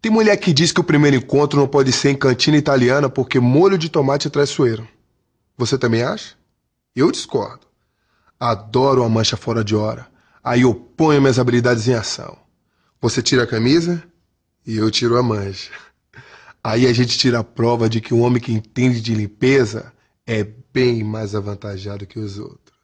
Tem mulher que diz que o primeiro encontro não pode ser em cantina italiana porque molho de tomate é traiçoeiro. Você também acha? Eu discordo. Adoro a mancha fora de hora. Aí eu ponho minhas habilidades em ação. Você tira a camisa e eu tiro a mancha. Aí a gente tira a prova de que um homem que entende de limpeza é bem mais avantajado que os outros.